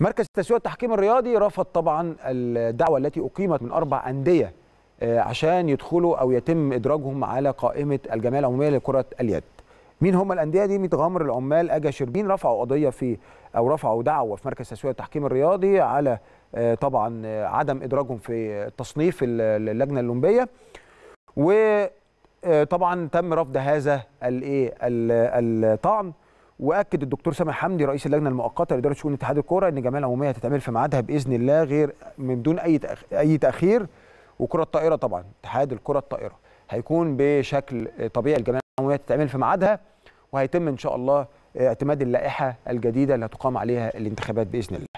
مركز التسويق والتحكيم الرياضي رفض طبعا الدعوه التي اقيمت من اربع انديه آه، عشان يدخلوا او يتم ادراجهم على قائمه الجمعيه العموميه لكره اليد. مين هم الانديه دي؟ متغامر العمال اجا شربين رفعوا قضيه في او رفعوا دعوه في مركز التسويق والتحكيم الرياضي على آه، طبعا آه، عدم ادراجهم في تصنيف اللجنه الاولمبيه. وطبعا تم رفض هذا الايه الطعن واكد الدكتور سامح حمدي رئيس اللجنه المؤقته لاداره شؤون اتحاد الكوره ان الجمعيه العموميه هتتعمل في ميعادها باذن الله غير من دون اي اي تاخير وكره الطائره طبعا اتحاد الكره الطائره هيكون بشكل طبيعي الجمعيه العموميه هتتعمل في ميعادها وهيتم ان شاء الله اعتماد اللائحه الجديده اللي هتقام عليها الانتخابات باذن الله